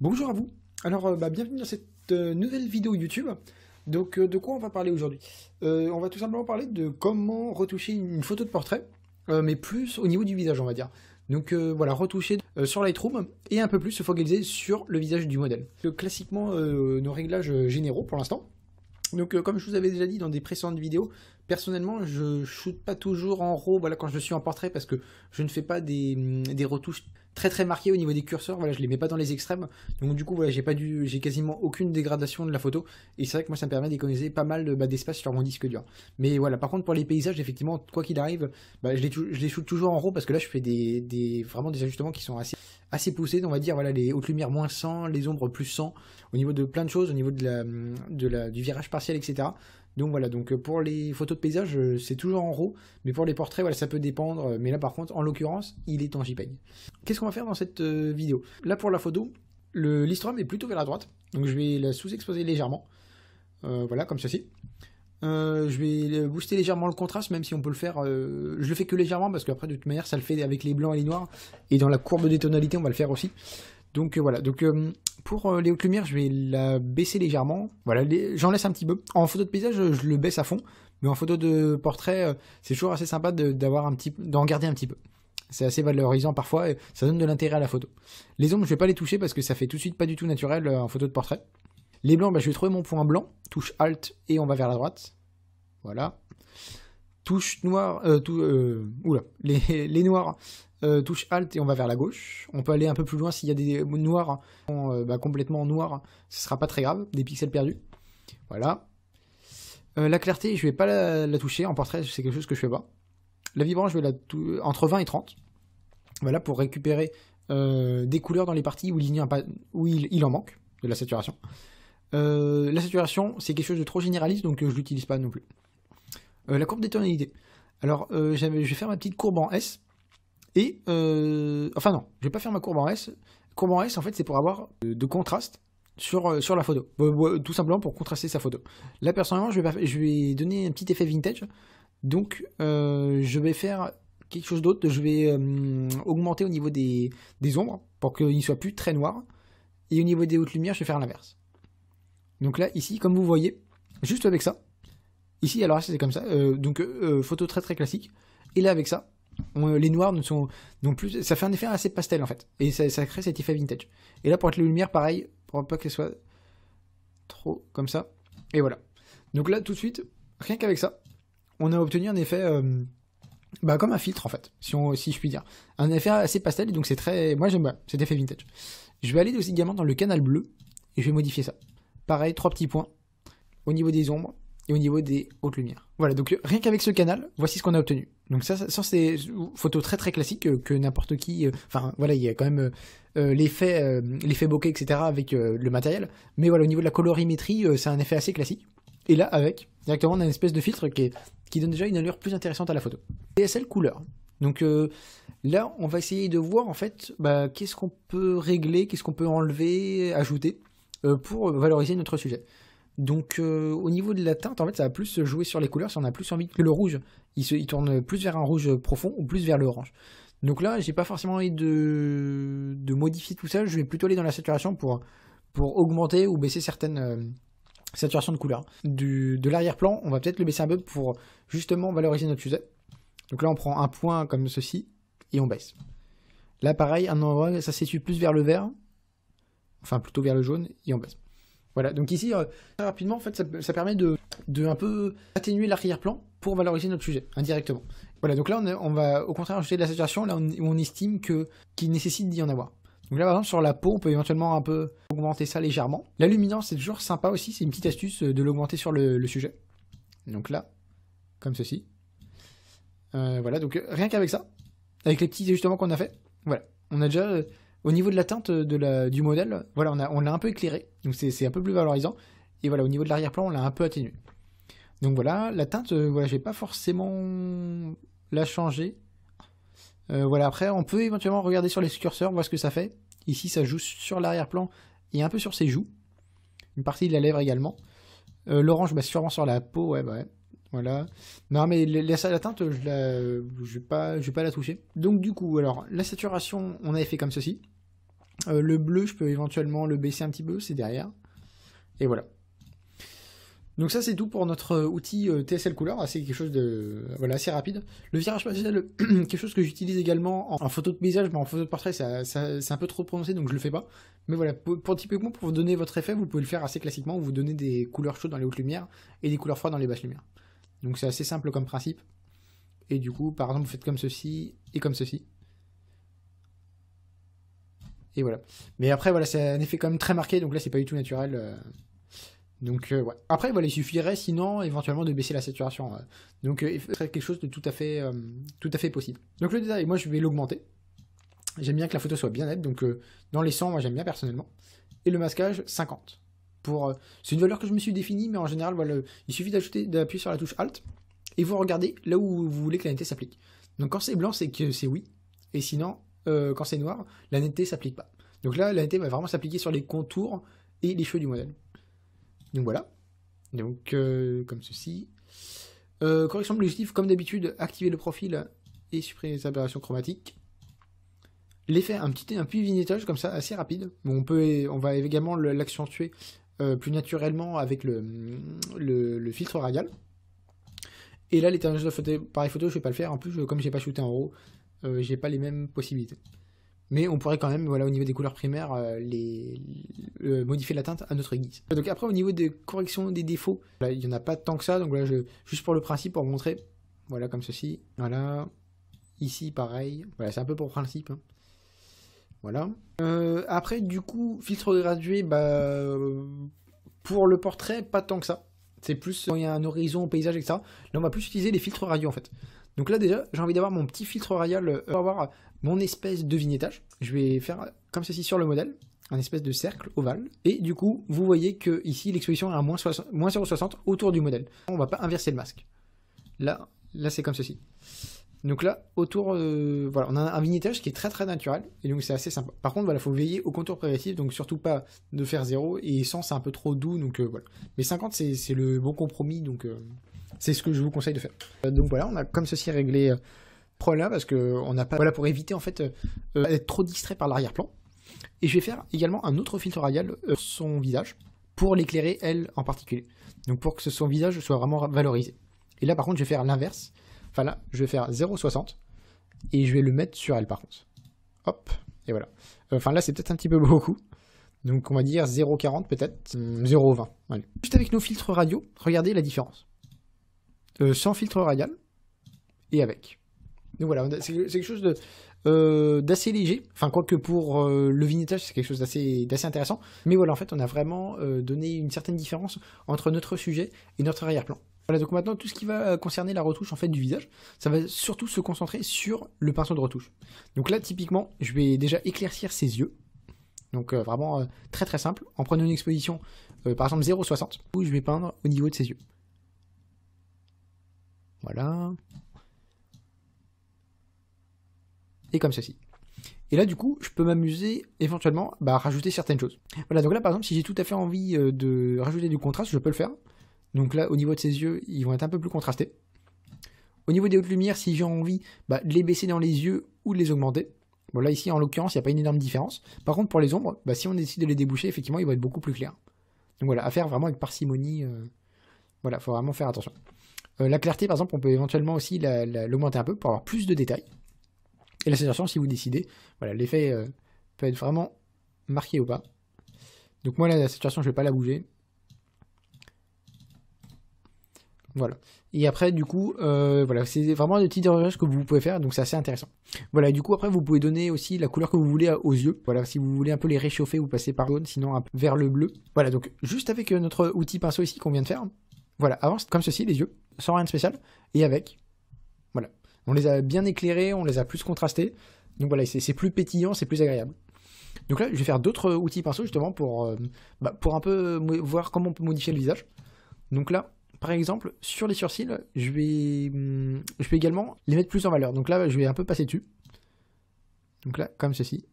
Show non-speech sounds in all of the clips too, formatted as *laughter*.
Bonjour à vous. Alors, euh, bah, bienvenue dans cette euh, nouvelle vidéo YouTube. Donc, euh, de quoi on va parler aujourd'hui On va tout simplement parler de comment retoucher une photo de portrait, mais plus au niveau du visage, on va dire. Donc voilà, retoucher sur Lightroom et un peu plus se focaliser sur le visage du modèle. classiquement, nos réglages généraux pour l'instant. Donc, comme je vous avais déjà dit dans des précédentes vidéos, personnellement, je shoote pas toujours en RAW, voilà, quand je suis en portrait, parce que je ne fais pas mm, des, retouches très très marquées au niveau des curseurs, voilà, je les mets pas dans les extrêmes, donc du coup, voilà, j'ai pas j'ai quasiment aucune dégradation de la photo, et c'est vrai que moi, ça me permet d'économiser pas mal bah, d'espace sur mon disque dur. Mais voilà, par contre, pour les paysages, effectivement, quoi qu'il arrive, bah, je, les, je shoote toujours en RAW, parce que là, je fais des, vraiment des ajustements qui sont assez assez poussés, on va dire, voilà, les hautes lumières moins 100, les ombres plus 100, au niveau de plein de choses, au niveau de la, mm, de la, du virage partiel, etc. Donc voilà, donc euh, pour les photos de paysage, euh, c'est toujours en RAW, mais pour les portraits, voilà, ça peut dépendre. Euh, mais là, par contre, en l'occurrence, il est en JPEG. Qu'est-ce qu'on va faire dans cette vidéo Là, pour la photo, le est plutôt vers la droite, donc je vais la sous-exposer légèrement. voilà, comme ceci. je vais booster légèrement le contraste, même si on peut le faire. je le fais que légèrement parce qu'après, de toute manière, ça le fait avec les blancs et les noirs. Et dans la courbe des tonalités, on va le faire aussi. Donc euh, voilà, donc euh, pour euh, les hautes lumières, je vais la baisser légèrement. Voilà, j'en laisse un petit peu. En photo de paysage, je le baisse à fond, mais en photo de portrait, c'est toujours assez sympa d'avoir un petit, d'en garder un petit peu. C'est assez valorisant parfois, et ça donne de l'intérêt à la photo. Les ombres, je vais pas les toucher parce que ça fait tout de suite pas du tout naturel en photo de portrait. Les blancs, bah, je vais trouver mon point blanc. Touche Alt et on va vers la droite. Voilà. Touche noir, tout, oula, les noirs, euh, touche Alt et on va vers la gauche. On peut aller un peu plus loin s'il y a des noirs, euh, bah, complètement noirs, ce ce sera pas très grave, des pixels perdus. Voilà. Euh, la clarté, je vais pas la, toucher, en portrait c'est quelque chose que je fais pas. La vibrance, je vais la toucher entre 20 et 30. Voilà, pour récupérer des couleurs dans les parties où il, il, en manque, de la saturation. la saturation, c'est quelque chose de trop généraliste, donc je l'utilise pas non plus. la courbe des tonalités. Alors, je vais faire ma petite courbe en S. Euh, enfin non, je vais pas faire ma courbe en S. Courbe en S, en fait, c'est pour avoir euh, de, contraste sur, euh, sur la photo. Bah, bah, tout simplement pour contraster sa photo. Là, personnellement, je vais, je vais donner un petit effet vintage. Donc, je vais faire quelque chose d'autre. Je vais augmenter au niveau des, ombres pour qu'il ne soit plus très noir. Et au niveau des hautes lumières, je vais faire l'inverse. Donc là, ici, comme vous voyez, juste avec ça. Ici, alors c'est comme ça. donc, photo très très classique. Et là, avec ça, euh, les noirs ne sont non plus. Ça fait un effet assez pastel en fait. Et ça, crée cet effet vintage. Et là, pour être les lumières, pareil, pour pas qu'elles soient trop comme ça. Et voilà. Donc là, tout de suite, rien qu'avec ça, on a obtenu un effet. Euh, bah, comme un filtre en fait, si, si je puis dire. Un effet assez pastel, donc c'est très. Moi j'aime bien cet effet vintage. Je vais aller aussi également dans le canal bleu et je vais modifier ça. Pareil, trois petits points au niveau des ombres au niveau des hautes lumières. Voilà, donc euh, rien qu'avec ce canal, voici ce qu'on a obtenu. Donc ça, ça, c'est une photo très très classique euh, que, n'importe qui... Euh, enfin voilà, il y a quand même l'effet l'effet bokeh, etc. avec le matériel. Mais voilà, au niveau de la colorimétrie, c'est un effet assez classique. Et là, avec, directement, on a une espèce de filtre qui, est, qui donne déjà une allure plus intéressante à la photo. DSL couleur. Donc là, on va essayer de voir en fait bah, qu'est-ce qu'on peut régler, qu'est-ce qu'on peut enlever, ajouter pour valoriser notre sujet. Donc euh, au niveau de la teinte, en fait, ça va plus se jouer sur les couleurs si on a plus envie que le rouge. Il, se, tourne plus vers un rouge profond ou plus vers l'orange. Donc là, j'ai pas forcément envie de, de, modifier tout ça. Je vais plutôt aller dans la saturation pour, pour augmenter ou baisser certaines saturation euh, saturations de couleurs. Du, de l'arrière-plan, on va peut-être le baisser un peu pour justement valoriser notre sujet. Donc là, on prend un point comme ceci et on baisse. Là, pareil, un endroit, ça se situe plus vers le vert. Enfin, plutôt vers le jaune et on baisse. Voilà, donc ici, euh, rapidement, en fait, ça, permet de, un peu atténuer l'arrière-plan pour valoriser notre sujet, indirectement. Voilà, donc là, on, va au contraire ajouter de la saturation, là on, on estime que qu'il nécessite d'y en avoir. Donc là, par exemple, sur la peau, on peut éventuellement un peu augmenter ça légèrement. La luminance, c'est toujours sympa aussi, c'est une petite astuce euh, de l'augmenter sur le, sujet. Donc là, comme ceci. Euh, voilà, donc rien qu'avec ça, avec les petits ajustements qu'on a fait, voilà, on a déjà au niveau de euh, la teinte du modèle, voilà, on, l'a un peu éclairé, donc c'est, un peu plus valorisant. Et voilà, au niveau de l'arrière-plan, on l'a un peu atténué. Donc voilà, la teinte, euh, voilà, ne vais pas forcément la changer. Euh, voilà, après, on peut éventuellement regarder sur les curseurs, voir ce que ça fait. Ici, ça joue sur l'arrière-plan et un peu sur ses joues. Une partie de la lèvre également. L'orange, bah, sûrement sur la peau, ouais, bah ouais. Voilà. Non, mais la, teinte, je ne vais, pas, pas la toucher. Donc, du coup, alors, la saturation, on avait fait comme ceci. Euh, le bleu, je peux éventuellement le baisser un petit peu, c'est derrière. Et voilà. Donc ça c'est tout pour notre euh, outil euh, TSL Couleur, c'est quelque chose de voilà assez rapide. Le virage spatial, *clears throat* quelque chose que j'utilise également en, photo de paysage, mais en photo de portrait c'est un peu trop prononcé donc je le fais pas. Mais voilà, pour, typiquement pour vous donner votre effet, vous pouvez le faire assez classiquement, vous donnez des couleurs chaudes dans les hautes lumières et des couleurs froides dans les basses lumières. Donc c'est assez simple comme principe. Et du coup, par exemple, vous faites comme ceci et comme ceci. Et voilà. Mais après, voilà, c'est un effet quand même très marqué, donc là, c'est pas du tout naturel. Euh. Donc, euh, Après, voilà, il suffirait sinon éventuellement de baisser la saturation. Euh. Donc, il quelque chose de tout à fait, tout à fait possible. Donc, le détail, moi, je vais l'augmenter. J'aime bien que la photo soit bien nette. Donc, dans les 100, moi, j'aime bien personnellement. Et le masquage, 50. Pour, c'est une valeur que je me suis définie, mais en général, voilà, il suffit d'ajouter, d'appuyer sur la touche Alt et vous regardez là où vous voulez que la netteté s'applique. Donc, quand c'est blanc, c'est que c'est oui. Et sinon, euh, quand c'est noir, la netteté s'applique pas. Donc là, la netteté va vraiment s'appliquer sur les contours et les cheveux du modèle. Donc voilà. Donc euh, comme ceci. Euh, correction de l'objectif, comme d'habitude, activer le profil et supprimer les aberrations chromatiques. L'effet, un petit un petit vignettage comme ça, assez rapide. on, peut, on va également l'accentuer plus naturellement avec le, filtre radial. Et là, l'éternage de les photo, je ne vais pas le faire. En plus, comme je n'ai pas shooté en haut. Euh, j'ai pas les mêmes possibilités. Mais on pourrait quand même, voilà, au niveau des couleurs primaires, euh, les, modifier la teinte à notre guise. Donc après, au niveau des corrections des défauts, il n'y en a pas tant que ça. Donc là, je, juste pour le principe, pour montrer, voilà, comme ceci. Voilà. Ici, pareil. Voilà, c'est un peu pour principe. Hein. Voilà. Euh, après, du coup, filtre gradué, bah, pour le portrait, pas tant que ça. C'est plus euh, quand il y a un horizon, un paysage, etc. Là, on va plus utiliser les filtres radio en fait. Donc là, déjà, j'ai envie d'avoir mon petit filtre radial euh, pour avoir euh, mon espèce de vignettage. Je vais faire comme ceci sur le modèle un espèce de cercle ovale. Et du coup, vous voyez que ici l'exposition est à moins, 0,60 autour du modèle. On va pas inverser le masque. Là, là c'est comme ceci. Donc là, autour, euh, voilà, on a un vignettage qui est très très naturel, et donc c'est assez sympa. Par contre, voilà, faut veiller au contour progressif, donc surtout pas de faire 0, et 100 c'est un peu trop doux, donc euh, voilà. Mais 50 c'est le bon compromis, donc euh, c'est ce que je vous conseille de faire. donc voilà, on a comme ceci réglé le problème, parce que on n'a pas, voilà, pour éviter en fait d'être trop distrait par l'arrière-plan. Et je vais faire également un autre filtre radial sur son visage, pour l'éclairer elle en particulier. Donc pour que son visage soit vraiment valorisé. Et là par contre, je vais faire l'inverse. Enfin là, je vais faire 0,60 et je vais le mettre sur elle par contre. Hop, et voilà. Enfin là, c'est peut-être un petit peu *laughs* beaucoup. Donc on va dire 0,40 peut-être, 0,20. Hmm, Juste avec nos filtres radio, regardez la différence. Euh, sans filtre radial et avec. Donc voilà, c'est quelque chose de, euh, d'assez léger. Enfin, quoique pour euh, le vignettage, c'est quelque chose d'assez, d'assez intéressant. Mais voilà, en fait, on a vraiment donné une certaine différence entre notre sujet et notre arrière-plan. Voilà, donc maintenant, tout ce qui va euh, concerner la retouche en fait du visage, ça va surtout se concentrer sur le pinceau de retouche. Donc là, typiquement, je vais déjà éclaircir ses yeux. Donc euh, vraiment euh, très très simple, en prenant une exposition, par exemple 0,60, où je vais peindre au niveau de ses yeux. Voilà. Et comme ceci. Et là, du coup, je peux m'amuser éventuellement bah, à rajouter certaines choses. Voilà, donc là, par exemple, si j'ai tout à fait envie de rajouter du contraste, je peux le faire. Donc là, au niveau de ses yeux, ils vont être un peu plus contrastés. Au niveau des hautes lumières, si j'ai envie bah, de les baisser dans les yeux ou de les augmenter, bon là ici en l'occurrence, il n'y a pas une énorme différence. Par contre pour les ombres, bah, si on décide de les déboucher, effectivement, ils vont être beaucoup plus clairs. Donc voilà, à faire vraiment avec parcimonie. Voilà, euh, voilà, faut vraiment faire attention. Euh, la clarté, par exemple, on peut éventuellement aussi l'augmenter un peu pour avoir plus de détails. Et la saturation, si vous décidez, voilà, l'effet euh, peut être vraiment marqué ou pas. Donc moi, la saturation, je ne vais pas la bouger. Voilà. Et après, du coup, euh, voilà, c'est vraiment des petites que vous pouvez faire, donc c'est assez intéressant. Voilà, du coup, après, vous pouvez donner aussi la couleur que vous voulez euh, aux yeux. Voilà, si vous voulez un peu les réchauffer, vous passez par jaune, sinon un vers le bleu. Voilà, donc juste avec euh, notre outil pinceau ici qu'on vient de faire, voilà, avance comme ceci, les yeux, sans rien de spécial, et avec, voilà. On les a bien éclairés, on les a plus contrastés, donc voilà, c'est plus pétillant, c'est plus agréable. Donc là, je vais faire d'autres outils pinceaux justement pour, bah, pour un peu voir comment on peut modifier le visage. Donc là, par exemple, sur les sourcils, hmm, je vais, également les mettre plus en valeur. Donc là, je vais un peu passer dessus. Donc là, comme ceci.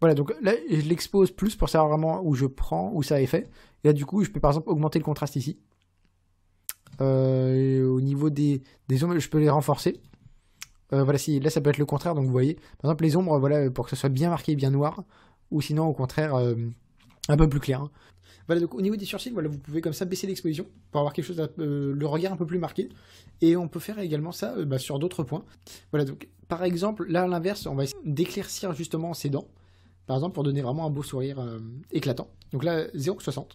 Voilà, donc là, je l'expose plus pour savoir vraiment où je prends, où ça est fait. Et là, du coup, je peux par exemple augmenter le contraste ici. Euh, au niveau des, des ombres, je peux les renforcer. Euh, voilà, là, ça peut être le contraire. Donc, vous voyez, par exemple, les ombres, voilà, pour que ce soit bien marqué, bien noir, ou sinon, au contraire, euh, un peu plus clair. Hein. Voilà, donc au niveau des sourcils, voilà, vous pouvez comme ça baisser l'exposition pour avoir quelque chose, euh, le regard un peu plus marqué. Et on peut faire également ça bah, sur d'autres points. Voilà, donc par exemple, là, à l'inverse, on va essayer d'éclaircir justement ses dents, par exemple, pour donner vraiment un beau sourire éclatant. Donc là, 0,60.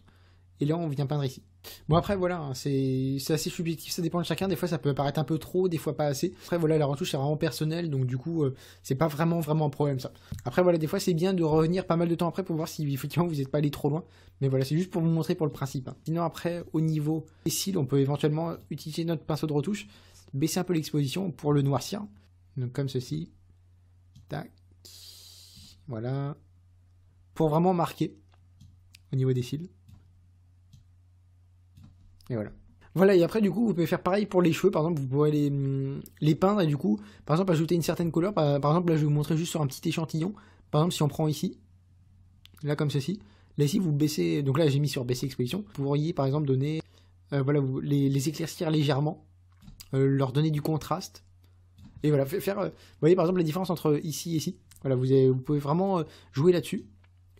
Et là, on vient peindre ici. Bon après voilà, hein, c'est assez subjectif, ça dépend de chacun, des fois ça peut apparaître un peu trop, des fois pas assez. Après voilà, la retouche c'est vraiment personnel, donc du coup euh, c'est pas vraiment vraiment un problème ça. Après voilà, des fois c'est bien de revenir pas mal de temps après pour voir si effectivement vous n'êtes pas allé trop loin, mais voilà, c'est juste pour vous montrer pour le principe. Hein. Sinon après, au niveau des cils, on peut éventuellement utiliser notre pinceau de retouche, baisser un peu l'exposition pour le noircir, donc comme ceci, tac, voilà, pour vraiment marquer au niveau des cils. Et voilà. Voilà, et après, du coup, vous pouvez faire pareil pour les cheveux. Par exemple, vous pourrez les, mm, les peindre et du coup, par exemple, ajouter une certaine couleur. Par, exemple, là, je vais vous montrer juste sur un petit échantillon. Par exemple, si on prend ici, là, comme ceci. Là, si vous baissez. Donc là, j'ai mis sur baisser exposition. Vous pourriez, par exemple, donner. Euh, voilà, vous, les, éclaircir légèrement. Euh, leur donner du contraste. Et voilà, faire. Euh, vous voyez, par exemple, la différence entre ici et ici. Voilà, vous, vous pouvez vraiment jouer là-dessus.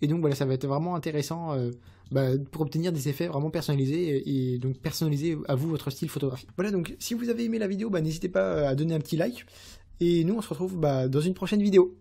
Et donc voilà, ça va être vraiment intéressant euh, bah, pour obtenir des effets vraiment personnalisés et donc personnaliser à vous votre style photographique. Voilà donc si vous avez aimé la vidéo, bah, n'hésitez pas euh, à donner un petit like et nous on se retrouve bah, dans une prochaine vidéo.